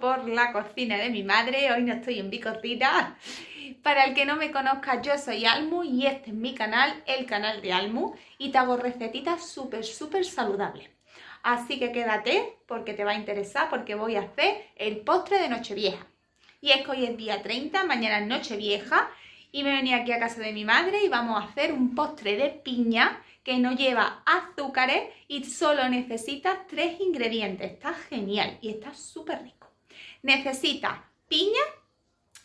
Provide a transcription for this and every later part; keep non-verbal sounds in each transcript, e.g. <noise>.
por la cocina de mi madre. Hoy no estoy en mi Para el que no me conozca, yo soy Almu y este es mi canal, el canal de Almu, y te hago recetitas súper, súper saludables. Así que quédate porque te va a interesar porque voy a hacer el postre de Nochevieja. Y es que hoy es día 30, mañana es Nochevieja y me venía aquí a casa de mi madre y vamos a hacer un postre de piña que no lleva azúcares y solo necesita tres ingredientes. Está genial y está súper rico. Necesita piña,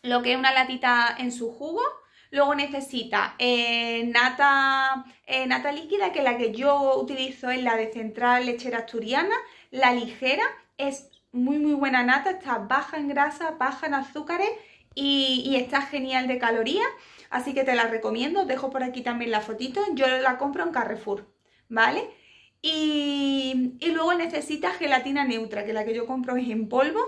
lo que es una latita en su jugo. Luego necesita eh, nata, eh, nata líquida, que la que yo utilizo es la de Central Lechera Asturiana, la ligera, es muy muy buena nata, está baja en grasa, baja en azúcares y, y está genial de calorías. Así que te la recomiendo, dejo por aquí también la fotito. Yo la compro en Carrefour, ¿vale? Y, luego necesitas gelatina neutra, que la que yo compro es en polvo.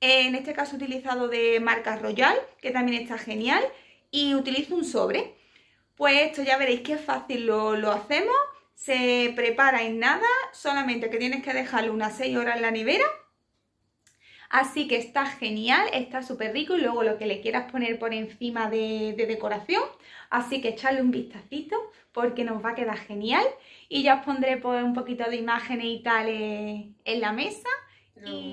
En este caso utilizado de marca Royal, que también está genial. Y utilizo un sobre. Pues esto ya veréis qué fácil lo, lo hacemos. Se prepara en nada, solamente que tienes que dejarlo unas 6 horas en la nevera Así que está genial, está súper rico y luego lo que le quieras poner por encima de, decoración. Así que echarle un vistacito porque nos va a quedar genial. Y ya os pondré pues, un poquito de imágenes y tal en la mesa. y...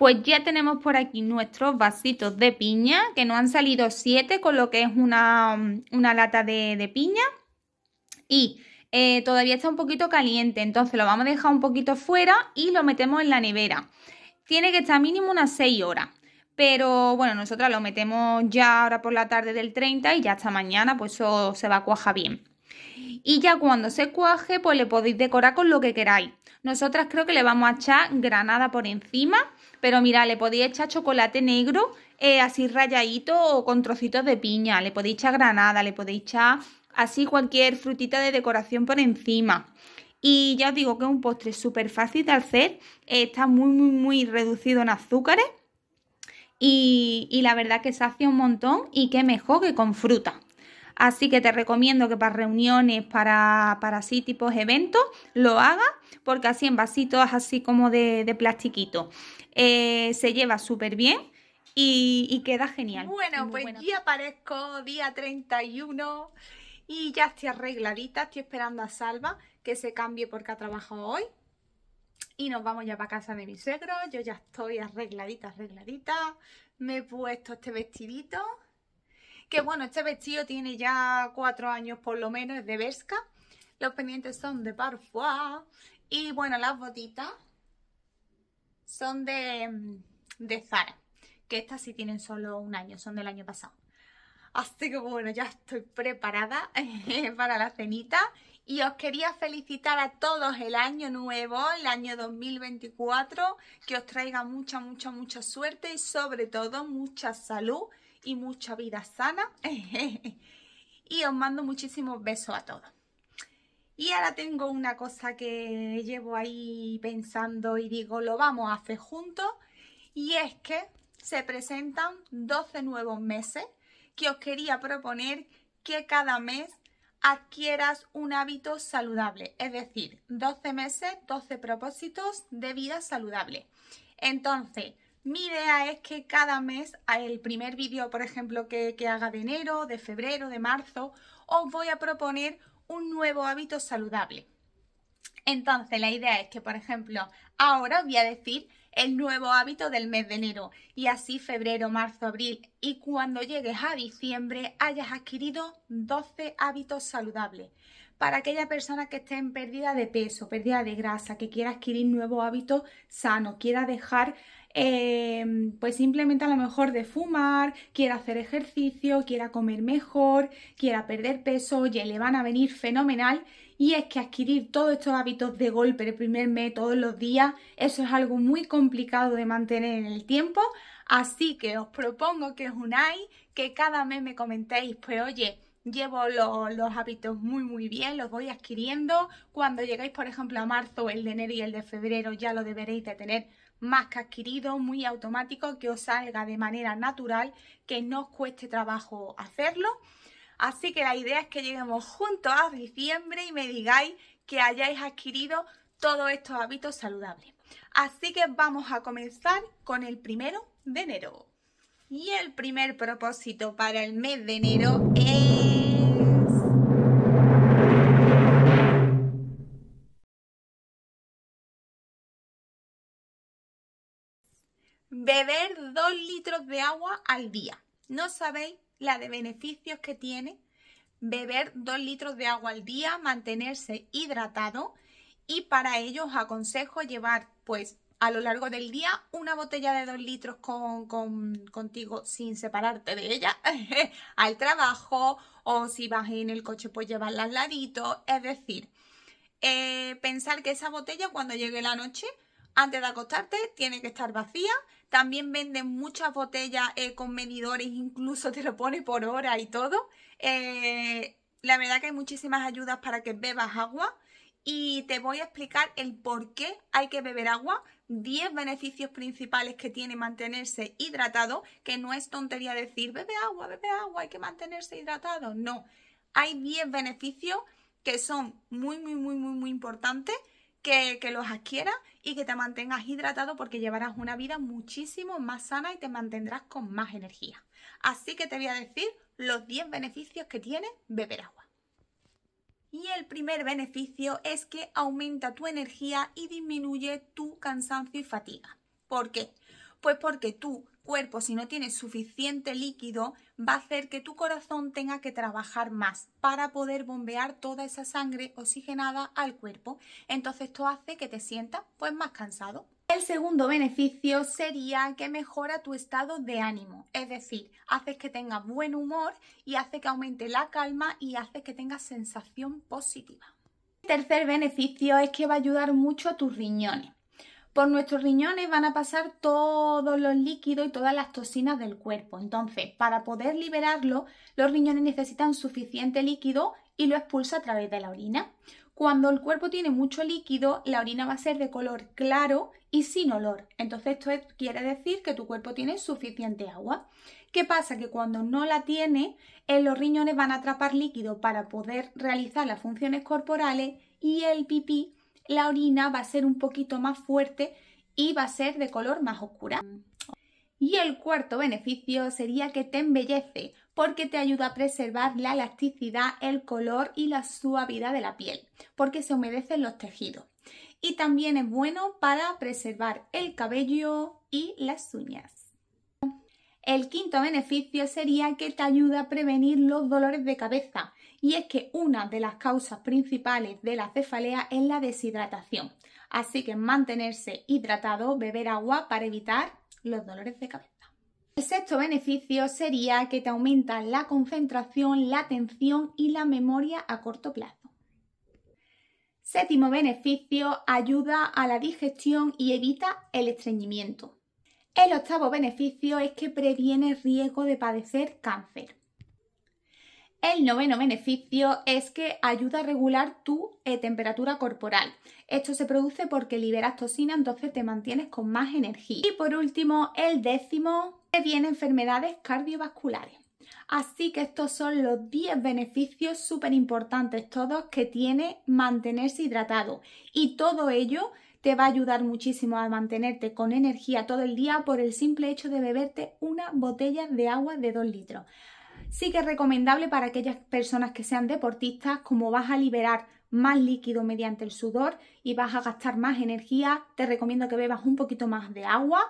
Pues ya tenemos por aquí nuestros vasitos de piña, que nos han salido 7, con lo que es una, lata de, piña. Y eh, todavía está un poquito caliente, entonces lo vamos a dejar un poquito fuera y lo metemos en la nevera. Tiene que estar mínimo unas 6 horas. Pero bueno, nosotras lo metemos ya ahora por la tarde del 30 y ya hasta mañana pues eso se va a cuajar bien. Y ya cuando se cuaje pues le podéis decorar con lo que queráis. Nosotras creo que le vamos a echar granada por encima pero mira, le podéis echar chocolate negro eh, así rayadito o con trocitos de piña. Le podéis echar granada, le podéis echar así cualquier frutita de decoración por encima. Y ya os digo que es un postre súper fácil de hacer. está muy, muy, muy reducido en azúcares. Y, y la verdad que se hace un montón y que mejor que con fruta. Así que te recomiendo que para reuniones, para, para así tipos eventos, lo hagas, porque así en vasitos así como de, de plastiquito. Eh, se lleva súper bien. Y, queda genial. Bueno, pues ya aparezco día 31 y ya estoy arregladita, estoy esperando a Salva que se cambie porque ha trabajado hoy. Y nos vamos ya para casa de mi suegro, yo ya estoy arregladita, arregladita. Me he puesto este vestidito que bueno, este vestido tiene ya cuatro años por lo menos, es de Vesca. Los pendientes son de Parfois. Y bueno, las botitas son de, mm, de Zara. Que estas sí tienen solo un año, son del año pasado. Así que bueno, ya estoy preparada <laughs> para la cenita y os quería felicitar a todos el año nuevo, el año 2024, que os traiga mucha, mucha, mucha suerte y sobre todo mucha salud y mucha vida sana. <laughs> y os mando muchísimos besos a todos. Y ahora tengo una cosa que llevo ahí pensando y digo, lo vamos a hacer juntos. Y es que se presentan 12 nuevos meses que os quería proponer que cada mes adquieras un hábito saludable, es decir, 12 meses, 12 propósitos de vida saludable. Entonces, mi idea es que cada mes, el primer vídeo, por ejemplo, que, que haga de enero, de febrero, de marzo, os voy a proponer un nuevo hábito saludable. Entonces, la idea es que, por ejemplo, ahora os voy a decir el nuevo hábito del mes de enero y así febrero, marzo, abril y cuando llegues a diciembre hayas adquirido 12 hábitos saludables. Para aquella persona que esté en pérdida de peso, pérdida de grasa, que quiera adquirir nuevos hábitos sanos, quiera dejar Em, pues simplemente a lo mejor de fumar, quiera hacer ejercicio, quiera comer mejor, quiera perder peso, oye, le van a venir fenomenal. Y es que adquirir todos estos hábitos de golpe el primer mes, todos los días, eso es algo muy complicado de mantener en el tiempo. Así que os propongo que os unáis, que cada mes me comentéis, pues oye, llevo los, los, hábitos muy muy bien, los voy adquiriendo. Cuando llegáis, por ejemplo, a marzo, el de enero y el de febrero, ya lo deberéis de tener más que adquirido, muy automático, que os salga de manera natural, que no os cueste trabajo hacerlo. Así que la idea es que lleguemos juntos a diciembre y me digáis que hayáis adquirido todos estos hábitos saludables. Así que vamos a comenzar con el primero de enero. Y el primer propósito para el mes de enero es beber dos litros de agua al día. No sabéis la de beneficios que tiene beber dos litros de agua al día, mantenerse hidratado y para ello os aconsejo llevar pues a lo largo del día una botella de dos litros con, contigo sin separarte de ella <laughs> al trabajo o si vas en el coche pues llevarla al ladito, es decir, eh, pensar que esa botella cuando llegue la noche, antes de acostarte, tiene que estar vacía también venden muchas botellas eh, con medidores, incluso te lo pone por hora y todo. Eh, la verdad que hay muchísimas ayudas para que bebas agua y te voy a explicar el por qué hay que beber agua, 10 beneficios principales que tiene mantenerse hidratado, que no es tontería decir bebe agua, bebe agua, hay que mantenerse hidratado. No, hay 10 beneficios que son muy, muy, muy, muy, muy importantes que, los adquieras y que te mantengas hidratado porque llevarás una vida muchísimo más sana y te mantendrás con más energía. Así que te voy a decir los 10 beneficios que tiene beber agua. Y el primer beneficio es que aumenta tu energía y disminuye tu cansancio y fatiga. ¿Por qué? Pues porque tú si no tienes suficiente líquido, va a hacer que tu corazón tenga que trabajar más para poder bombear toda esa sangre oxigenada al cuerpo. Entonces esto hace que te sientas pues más cansado. El segundo beneficio sería que mejora tu estado de ánimo, es decir, haces que tengas buen humor y hace que aumente la calma y hace que tengas sensación positiva. El tercer beneficio es que va a ayudar mucho a tus riñones. Por nuestros riñones van a pasar todos los líquidos y todas las toxinas del cuerpo. Entonces, para poder liberarlo, los riñones necesitan suficiente líquido y lo expulsa a través de la orina. Cuando el cuerpo tiene mucho líquido, la orina va a ser de color claro y sin olor. Entonces esto quiere decir que tu cuerpo tiene suficiente agua. ¿Qué pasa? Que cuando no la tiene, eh, los riñones van a atrapar líquido para poder realizar las funciones corporales y el pipí la orina va a ser un poquito más fuerte y va a ser de color más oscura. Y el cuarto beneficio sería que te embellece, porque te ayuda a preservar la elasticidad, el color y la suavidad de la piel, porque se humedecen los tejidos. Y también es bueno para preservar el cabello y las uñas. El quinto beneficio sería que te ayuda a prevenir los dolores de cabeza, y es que una de las causas principales de la cefalea es la deshidratación. Así que mantenerse hidratado, beber agua para evitar los dolores de cabeza. El sexto beneficio sería que te aumenta la concentración, la atención y la memoria a corto plazo. Séptimo beneficio, ayuda a la digestión y evita el estreñimiento. El octavo beneficio es que previene riesgo de padecer cáncer. El noveno beneficio es que ayuda a regular tu eh, temperatura corporal. Esto se produce porque liberas toxina, entonces te mantienes con más energía. Y por último, el décimo, previene enfermedades cardiovasculares. Así que estos son los 10 beneficios súper importantes todos que tiene mantenerse hidratado. Y todo ello te va a ayudar muchísimo a mantenerte con energía todo el día por el simple hecho de beberte una botella de agua de 2 litros. Sí que es recomendable para aquellas personas que sean deportistas, como vas a liberar más líquido mediante el sudor y vas a gastar más energía, te recomiendo que bebas un poquito más de agua.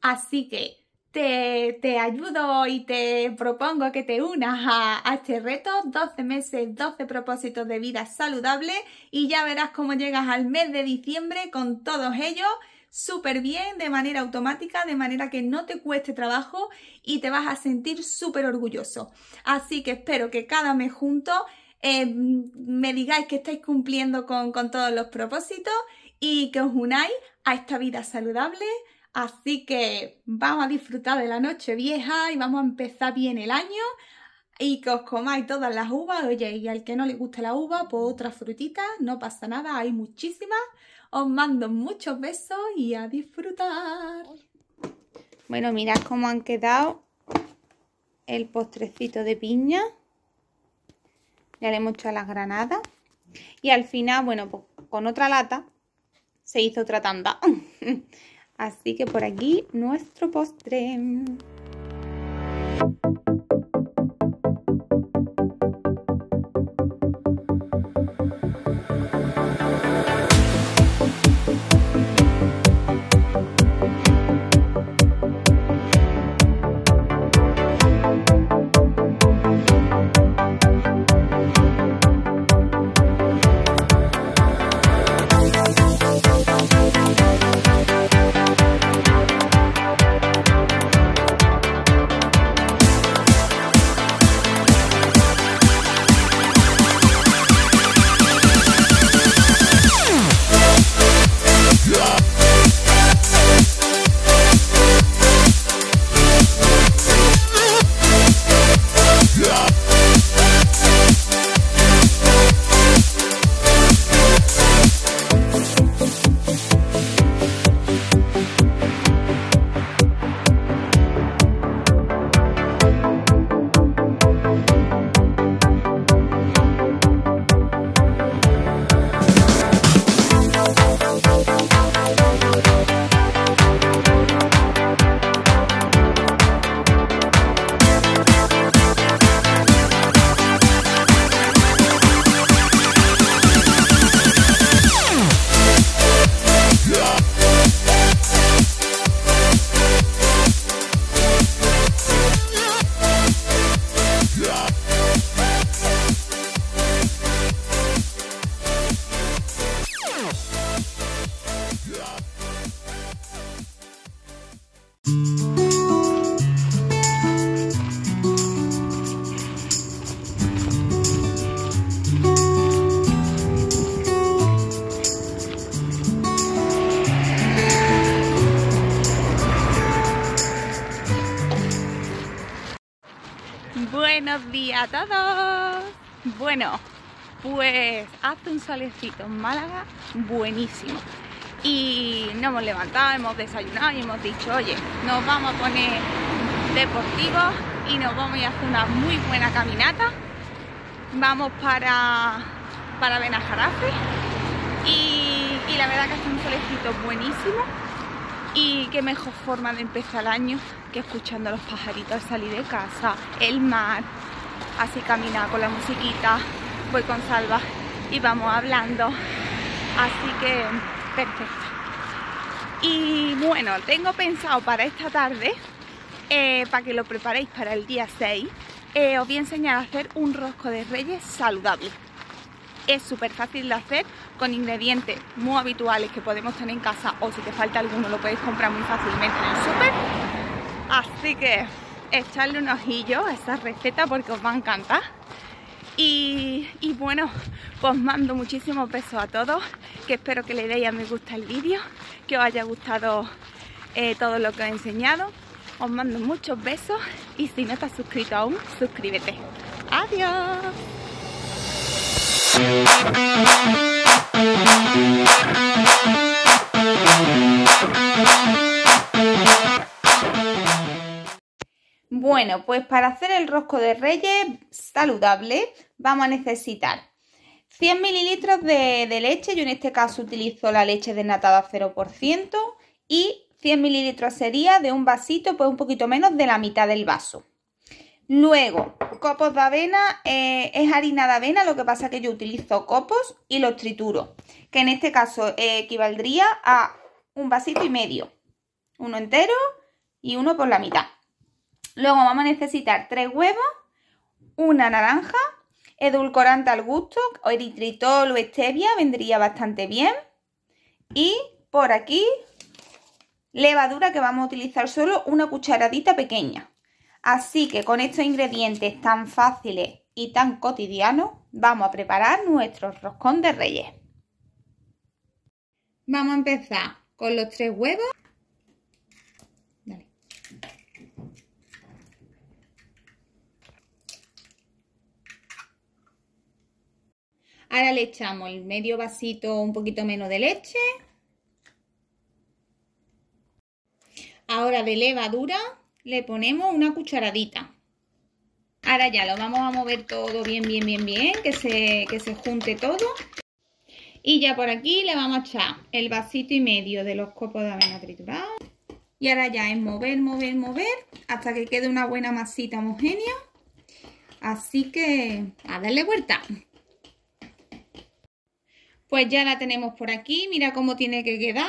Así que te, ayudo y te propongo que te unas a, a, este reto, 12 meses, 12 propósitos de vida saludable y ya verás cómo llegas al mes de diciembre con todos ellos súper bien de manera automática, de manera que no te cueste trabajo y te vas a sentir súper orgulloso. Así que espero que cada mes junto eh, me digáis que estáis cumpliendo con, con todos los propósitos y que os unáis a esta vida saludable. Así que vamos a disfrutar de la noche vieja y vamos a empezar bien el año y que os comáis todas las uvas. Oye, y al que no le guste la uva, pues otra frutita, no pasa nada, hay muchísimas. Os mando muchos besos y a disfrutar. Bueno, mirad cómo han quedado el postrecito de piña. le hemos hecho a las granadas. Y al final, bueno, pues, con otra lata se hizo otra tanda. <laughs> Así que por aquí nuestro postre. Buenos días a todos. Bueno, pues hace un solecito en Málaga buenísimo. Y nos hemos levantado, hemos desayunado y hemos dicho, oye, nos vamos a poner deportivos y nos vamos a a hacer una muy buena caminata. Vamos para, Benajarafe y, y la verdad que hace un solecito buenísimo y qué mejor forma de empezar el año que escuchando a los pajaritos salir de casa, el mar, así caminar con la musiquita, voy con Salva y vamos hablando. Así que perfecto. Y bueno, tengo pensado para esta tarde, eh, para que lo preparéis para el día 6, eh, os voy a enseñar a hacer un rosco de reyes saludable. Es súper fácil de hacer con ingredientes muy habituales que podemos tener en casa o si te falta alguno lo puedes comprar muy fácilmente en el súper. Así que echarle un ojillo a esta receta porque os va a encantar. Y, bueno, os pues mando muchísimos besos a todos, que espero que le deis a me gusta el vídeo, que os haya gustado eh, todo lo que os he enseñado. Os mando muchos besos y si no estás suscrito aún, suscríbete. Adiós. Bueno, pues para hacer el rosco de reyes saludable vamos a necesitar 100 mililitros de, leche, yo en este caso utilizo la leche desnatada 0% y 100 mililitros sería de un vasito, pues un poquito menos de la mitad del vaso. Luego, copos de avena, eh, es harina de avena, lo que pasa que yo utilizo copos y los trituro, que en este caso eh, equivaldría a un vasito y medio, uno entero y uno por la mitad. Luego vamos a necesitar tres huevos, una naranja, edulcorante al gusto, eritritol o stevia, vendría bastante bien. Y por aquí, levadura que vamos a utilizar solo una cucharadita pequeña. Así que con estos ingredientes tan fáciles y tan cotidianos vamos a preparar nuestro roscón de reyes. Vamos a empezar con los tres huevos. Ahora le echamos el medio vasito, un poquito menos de leche. Ahora de levadura le ponemos una cucharadita. Ahora ya lo vamos a mover todo bien, bien, bien, bien, que se, se junte todo. Y ya por aquí le vamos a echar el vasito y medio de los copos de avena triturado. Y ahora ya es mover, mover, mover hasta que quede una buena masita homogénea. Así que a darle vuelta. Pues ya la tenemos por aquí, mira cómo tiene que quedar.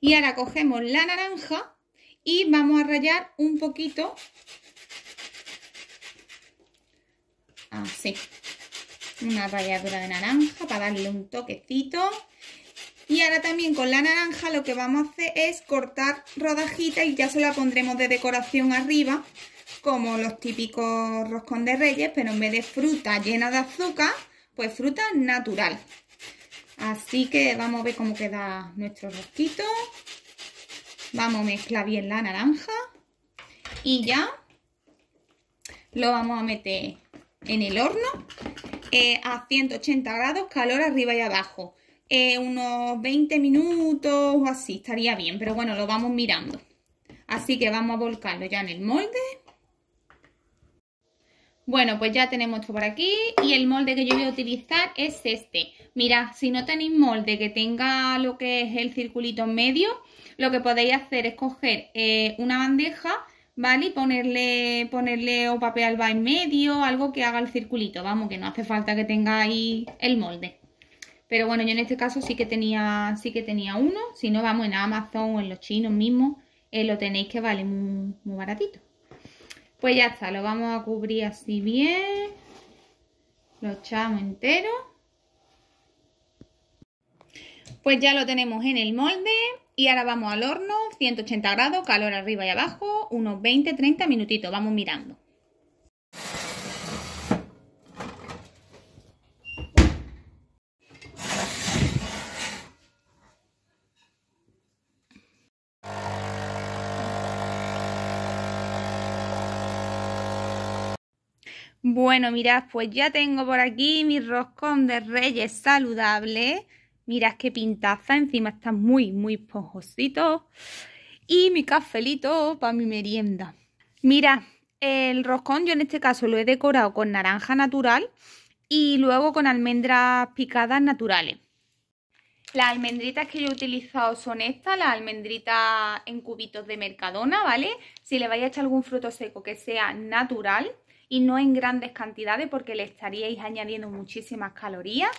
Y ahora cogemos la naranja y vamos a rayar un poquito así ah, una ralladura de naranja para darle un toquecito y ahora también con la naranja lo que vamos a hacer es cortar rodajitas y ya se la pondremos de decoración arriba como los típicos roscón de reyes pero en vez de fruta llena de azúcar pues fruta natural así que vamos a ver cómo queda nuestro rosquito Vamos, a mezclar bien la naranja y ya lo vamos a meter en el horno eh, a 180 grados, calor arriba y abajo. Eh, unos 20 minutos o así, estaría bien, pero bueno, lo vamos mirando. Así que vamos a volcarlo ya en el molde. Bueno, pues ya tenemos esto por aquí y el molde que yo voy a utilizar es este. Mirad, si no tenéis molde que tenga lo que es el circulito en medio, lo que podéis hacer es coger eh, una bandeja, ¿vale? Y ponerle, ponerle o papel alba en medio, algo que haga el circulito, vamos, que no hace falta que tengáis el molde. Pero bueno, yo en este caso sí que tenía, sí que tenía uno, si no, vamos, en Amazon o en los chinos mismos, eh, lo tenéis que vale muy, muy baratito. Pues ya está, lo vamos a cubrir así bien, lo echamos entero. Pues ya lo tenemos en el molde, y ahora vamos al horno, 180 grados, calor arriba y abajo, unos 20-30 minutitos, vamos mirando. Bueno, mirad, pues ya tengo por aquí mi roscón de reyes saludable Mirad qué pintaza, encima está muy, muy esponjosito. Y mi cafelito para mi merienda. Mira, el roscón yo en este caso lo he decorado con naranja natural y luego con almendras picadas naturales. Las almendritas que yo he utilizado son estas, las almendritas en cubitos de Mercadona, ¿vale? Si le vais a echar algún fruto seco que sea natural, y no en grandes cantidades porque le estaríais añadiendo muchísimas calorías.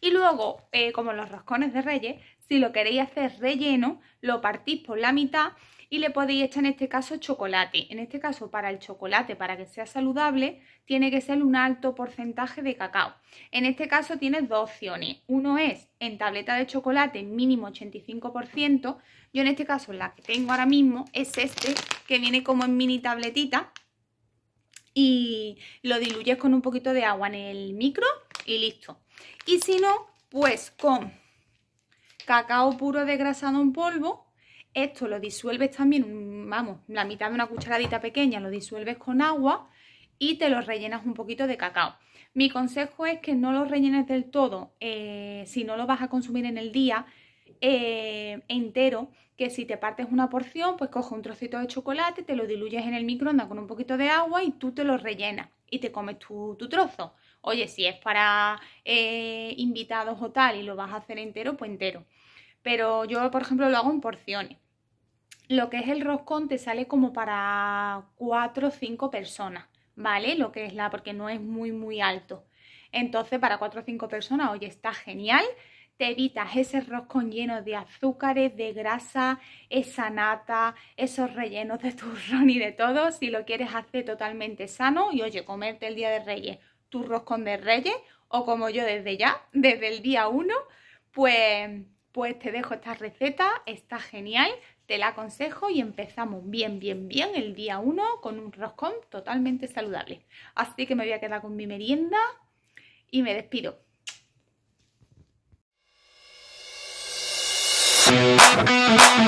Y luego, eh, como los roscones de reyes, si lo queréis hacer relleno, lo partís por la mitad y le podéis echar en este caso chocolate. En este caso, para el chocolate, para que sea saludable, tiene que ser un alto porcentaje de cacao. En este caso tienes dos opciones. Uno es en tableta de chocolate mínimo 85%. Yo en este caso la que tengo ahora mismo es este que viene como en mini tabletita y lo diluyes con un poquito de agua en el micro y listo. Y si no, pues con cacao puro desgrasado en polvo, esto lo disuelves también, vamos, la mitad de una cucharadita pequeña, lo disuelves con agua y te lo rellenas un poquito de cacao. Mi consejo es que no lo rellenes del todo, eh, si no lo vas a consumir en el día eh, entero, que si te partes una porción, pues coge un trocito de chocolate, te lo diluyes en el microondas con un poquito de agua y tú te lo rellenas y te comes tu, tu trozo. Oye, si es para eh, invitados o tal y lo vas a hacer entero, pues entero. Pero yo, por ejemplo, lo hago en porciones. Lo que es el roscón te sale como para 4 o 5 personas, ¿vale? Lo que es la, porque no es muy, muy alto. Entonces, para 4 o 5 personas, oye, está genial te evitas ese roscón lleno de azúcares, de grasa, esa nata, esos rellenos de turrón y de todo, si lo quieres hacer totalmente sano y oye, comerte el día de Reyes tu roscón de Reyes o como yo desde ya, desde el día 1, pues, pues te dejo esta receta, está genial, te la aconsejo y empezamos bien, bien, bien el día 1 con un roscón totalmente saludable. Así que me voy a quedar con mi merienda y me despido. Thank you.